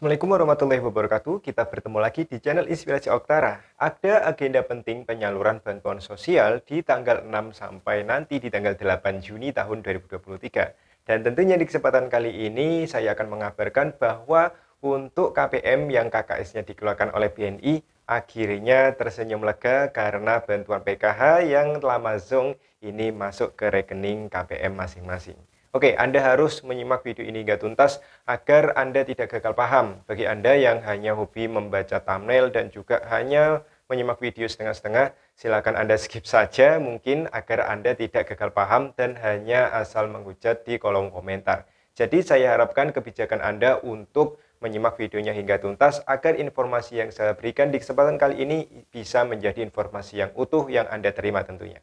Assalamualaikum warahmatullahi wabarakatuh. Kita bertemu lagi di channel Inspirasi Oktara. Ada agenda penting penyaluran bantuan sosial di tanggal 6 sampai nanti di tanggal 8 Juni tahun 2023. Dan tentunya di kesempatan kali ini saya akan mengabarkan bahwa untuk KPM yang KKS-nya dikeluarkan oleh BNI akhirnya tersenyum lega karena bantuan PKH yang telah mazong ini masuk ke rekening KPM masing-masing. Oke, Anda harus menyimak video ini hingga tuntas agar Anda tidak gagal paham. Bagi Anda yang hanya hobi membaca thumbnail dan juga hanya menyimak video setengah-setengah, silakan Anda skip saja mungkin agar Anda tidak gagal paham dan hanya asal menghujat di kolom komentar. Jadi saya harapkan kebijakan Anda untuk menyimak videonya hingga tuntas agar informasi yang saya berikan di kesempatan kali ini bisa menjadi informasi yang utuh yang Anda terima tentunya.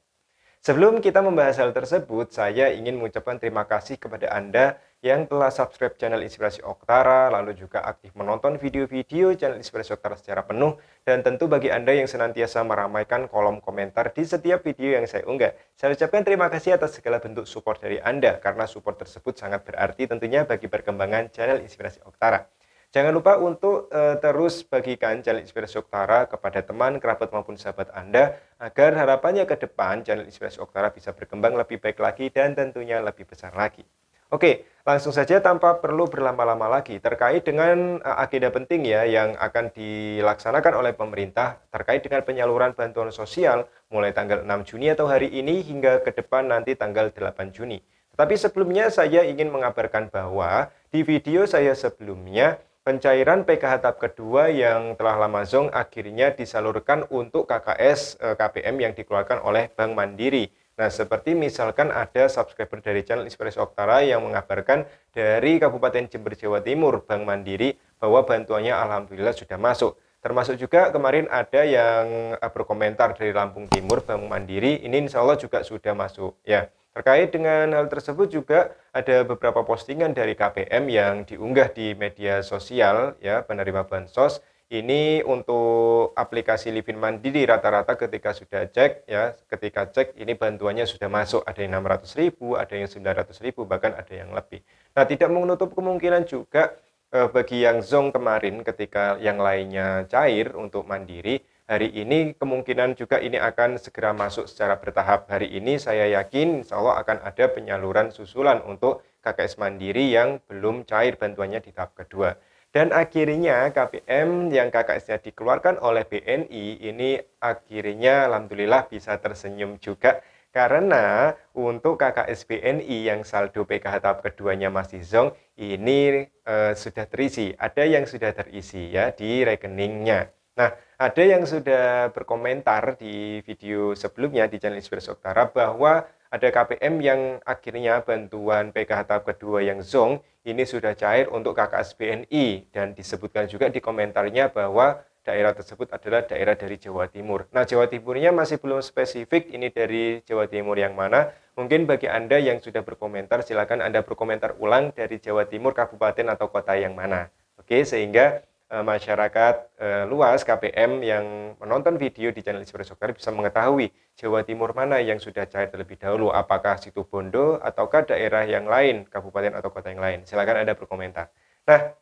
Sebelum kita membahas hal tersebut, saya ingin mengucapkan terima kasih kepada Anda yang telah subscribe channel Inspirasi Oktara, lalu juga aktif menonton video-video channel Inspirasi Oktara secara penuh, dan tentu bagi Anda yang senantiasa meramaikan kolom komentar di setiap video yang saya unggah. Saya ucapkan terima kasih atas segala bentuk support dari Anda, karena support tersebut sangat berarti tentunya bagi perkembangan channel Inspirasi Oktara. Jangan lupa untuk e, terus bagikan channel Inspirasi Oktara kepada teman, kerabat maupun sahabat Anda agar harapannya ke depan channel Inspirasi Oktara bisa berkembang lebih baik lagi dan tentunya lebih besar lagi. Oke, langsung saja tanpa perlu berlama-lama lagi terkait dengan eh, agenda penting ya yang akan dilaksanakan oleh pemerintah terkait dengan penyaluran bantuan sosial mulai tanggal 6 Juni atau hari ini hingga ke depan nanti tanggal 8 Juni. Tapi sebelumnya saya ingin mengabarkan bahwa di video saya sebelumnya Pencairan PKH tahap kedua yang telah lama zong akhirnya disalurkan untuk KKS eh, KPM yang dikeluarkan oleh Bank Mandiri. Nah, seperti misalkan ada subscriber dari channel Inspirasi Oktara yang mengabarkan dari Kabupaten Jember Jawa Timur, Bank Mandiri, bahwa bantuannya alhamdulillah sudah masuk. Termasuk juga kemarin ada yang eh, berkomentar dari Lampung Timur, Bank Mandiri, ini insya Allah juga sudah masuk. Ya, Terkait dengan hal tersebut juga ada beberapa postingan dari KPM yang diunggah di media sosial ya penerima bansos ini untuk aplikasi Livin Mandiri rata-rata ketika sudah cek ya ketika cek ini bantuannya sudah masuk ada yang 600 ribu ada yang 900 ribu bahkan ada yang lebih nah tidak menutup kemungkinan juga eh, bagi yang zong kemarin ketika yang lainnya cair untuk mandiri hari ini kemungkinan juga ini akan segera masuk secara bertahap hari ini saya yakin insya Allah akan ada penyaluran susulan untuk KKS Mandiri yang belum cair bantuannya di tahap kedua dan akhirnya KPM yang KKS-nya dikeluarkan oleh BNI ini akhirnya Alhamdulillah bisa tersenyum juga karena untuk KKS BNI yang saldo PKH tahap keduanya masih zonk ini e, sudah terisi ada yang sudah terisi ya di rekeningnya Nah, ada yang sudah berkomentar di video sebelumnya di channel Inspirasi Oktara bahwa ada KPM yang akhirnya bantuan PKH tahap kedua yang zong ini sudah cair untuk KKS BNI dan disebutkan juga di komentarnya bahwa daerah tersebut adalah daerah dari Jawa Timur. Nah, Jawa Timurnya masih belum spesifik ini dari Jawa Timur yang mana. Mungkin bagi Anda yang sudah berkomentar silakan Anda berkomentar ulang dari Jawa Timur kabupaten atau kota yang mana. Oke, sehingga Eh, masyarakat eh, luas KPM yang menonton video di channel Inspirasi Kali bisa mengetahui Jawa Timur mana yang sudah cair terlebih dahulu, apakah situ Bondo ataukah daerah yang lain, kabupaten atau kota yang lain. Silakan Anda berkomentar. Nah,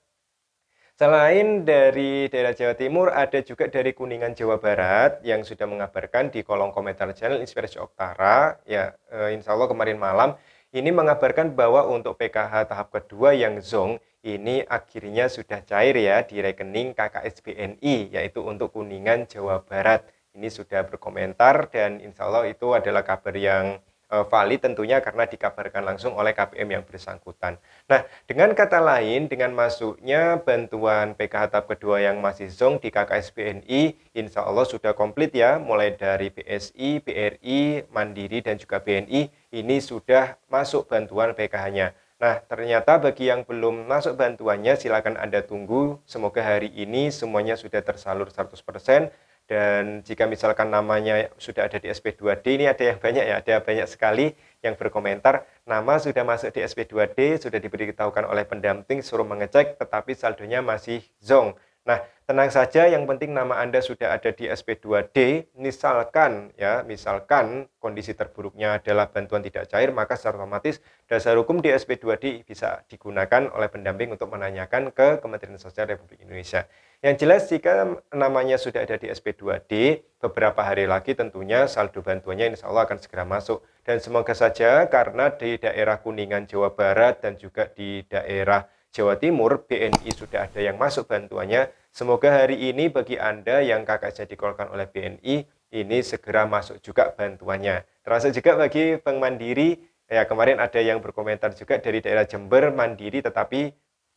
Selain dari daerah Jawa Timur, ada juga dari Kuningan Jawa Barat yang sudah mengabarkan di kolom komentar channel Inspirasi Oktara, ya eh, insya Allah kemarin malam, ini mengabarkan bahwa untuk PKH tahap kedua yang zong ini akhirnya sudah cair ya di rekening KKS BNI yaitu untuk Kuningan Jawa Barat. Ini sudah berkomentar dan insya Allah itu adalah kabar yang Eh, valid tentunya karena dikabarkan langsung oleh KPM yang bersangkutan. Nah, dengan kata lain, dengan masuknya bantuan PKH tahap kedua yang masih zong di KKS BNI, insya Allah sudah komplit ya, mulai dari BSI, BRI, Mandiri, dan juga BNI, ini sudah masuk bantuan PKH-nya. Nah, ternyata bagi yang belum masuk bantuannya, silakan Anda tunggu. Semoga hari ini semuanya sudah tersalur 100%. Dan jika misalkan namanya sudah ada di SP2D, ini ada yang banyak ya, ada banyak sekali yang berkomentar, nama sudah masuk di SP2D, sudah diberitahukan oleh pendamping, suruh mengecek, tetapi saldonya masih zonk Nah, tenang saja yang penting nama Anda sudah ada di SP2D, misalkan ya, misalkan kondisi terburuknya adalah bantuan tidak cair, maka secara otomatis dasar hukum di SP2D bisa digunakan oleh pendamping untuk menanyakan ke Kementerian Sosial Republik Indonesia. Yang jelas jika namanya sudah ada di SP2D, beberapa hari lagi tentunya saldo bantuannya insya Allah akan segera masuk. Dan semoga saja karena di daerah Kuningan Jawa Barat dan juga di daerah Jawa Timur, BNI sudah ada yang masuk bantuannya. Semoga hari ini bagi Anda yang KKJ dikolkan oleh BNI, ini segera masuk juga bantuannya. Terasa juga bagi Bank Mandiri, ya kemarin ada yang berkomentar juga dari daerah Jember, Mandiri tetapi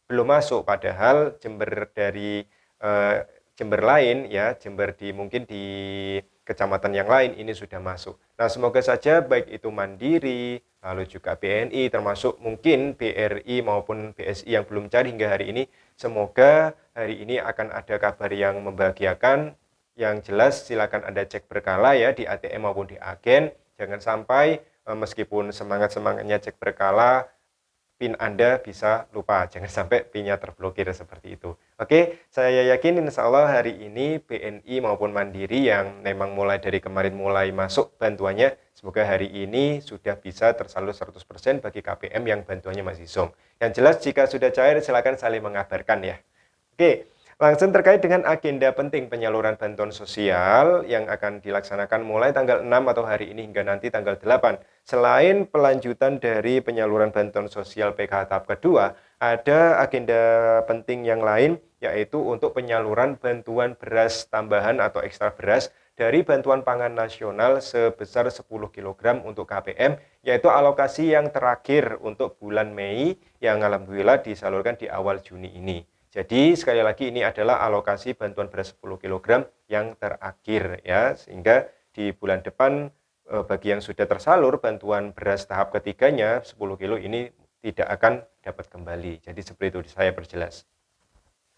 belum masuk. Padahal Jember dari Eh, Jember lain ya, Jember di mungkin di kecamatan yang lain ini sudah masuk. Nah, semoga saja baik itu Mandiri, lalu juga BNI termasuk mungkin BRI maupun BSI yang belum cari hingga hari ini, semoga hari ini akan ada kabar yang membahagiakan. Yang jelas silakan Anda cek berkala ya di ATM maupun di agen. Jangan sampai eh, meskipun semangat-semangatnya cek berkala PIN Anda bisa lupa. Jangan sampai PIN-nya terblokir seperti itu. Oke, saya yakin insya Allah hari ini BNI maupun Mandiri yang memang mulai dari kemarin mulai masuk bantuannya, semoga hari ini sudah bisa tersalur 100% bagi KPM yang bantuannya masih Zoom. Yang jelas jika sudah cair silakan saling mengabarkan ya. Oke, langsung terkait dengan agenda penting penyaluran bantuan sosial yang akan dilaksanakan mulai tanggal 6 atau hari ini hingga nanti tanggal 8. Selain pelanjutan dari penyaluran bantuan sosial PKH tahap kedua, ada agenda penting yang lain yaitu untuk penyaluran bantuan beras tambahan atau ekstra beras dari bantuan pangan nasional sebesar 10 kg untuk KPM yaitu alokasi yang terakhir untuk bulan Mei yang alhamdulillah disalurkan di awal Juni ini. Jadi sekali lagi ini adalah alokasi bantuan beras 10 kg yang terakhir ya sehingga di bulan depan Eh, bagi yang sudah tersalur bantuan beras tahap ketiganya 10 kilo ini tidak akan dapat kembali. Jadi seperti itu saya perjelas.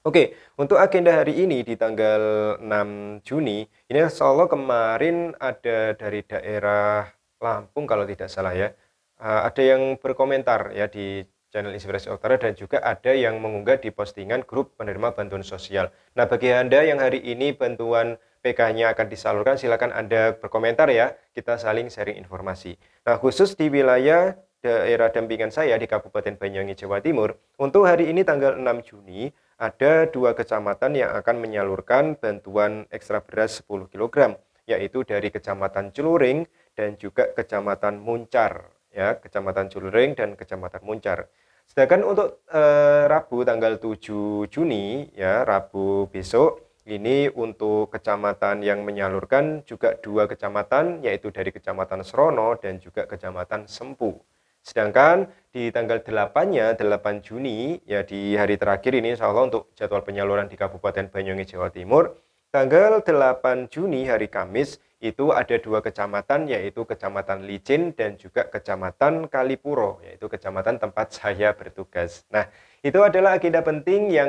Oke, untuk agenda hari ini di tanggal 6 Juni, ini Solo kemarin ada dari daerah Lampung kalau tidak salah ya, eh, ada yang berkomentar ya di channel Inspirasi Utara dan juga ada yang mengunggah di postingan grup penerima bantuan sosial. Nah, bagi Anda yang hari ini bantuan PK-nya akan disalurkan, silakan Anda berkomentar ya. Kita saling sharing informasi. Nah, khusus di wilayah daerah dampingan saya di Kabupaten Banyuwangi, Jawa Timur, untuk hari ini tanggal 6 Juni ada dua kecamatan yang akan menyalurkan bantuan ekstra beras 10 kg, yaitu dari Kecamatan Celuring dan juga Kecamatan Muncar ya Kecamatan Culuring dan Kecamatan Muncar. Sedangkan untuk eh, Rabu tanggal 7 Juni ya, Rabu besok ini untuk kecamatan yang menyalurkan juga dua kecamatan yaitu dari Kecamatan Serono dan juga Kecamatan Sempu. Sedangkan di tanggal 8-nya 8 Juni ya di hari terakhir ini insya Allah untuk jadwal penyaluran di Kabupaten Banyuwangi Jawa Timur tanggal 8 Juni hari Kamis itu ada dua kecamatan yaitu Kecamatan Licin dan juga Kecamatan Kalipuro yaitu kecamatan tempat saya bertugas. Nah, itu adalah agenda penting yang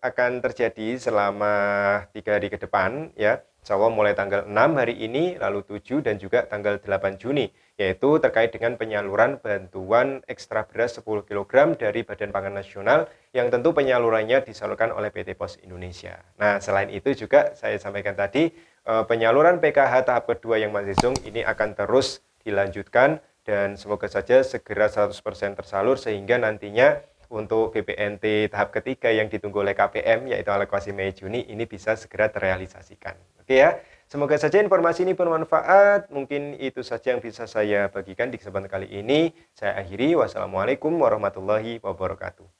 akan terjadi selama tiga hari ke depan ya. Jawa mulai tanggal 6 hari ini, lalu 7 dan juga tanggal 8 Juni, yaitu terkait dengan penyaluran bantuan ekstra beras 10 kg dari Badan Pangan Nasional yang tentu penyalurannya disalurkan oleh PT Pos Indonesia. Nah, selain itu juga saya sampaikan tadi Eh, penyaluran PKH tahap kedua yang masih zoom ini akan terus dilanjutkan dan semoga saja segera 100% tersalur sehingga nantinya untuk BPNT tahap ketiga yang ditunggu oleh KPM yaitu alokasi Mei Juni ini bisa segera terrealisasikan. Oke ya. Semoga saja informasi ini bermanfaat. Mungkin itu saja yang bisa saya bagikan di kesempatan kali ini. Saya akhiri. Wassalamualaikum warahmatullahi wabarakatuh.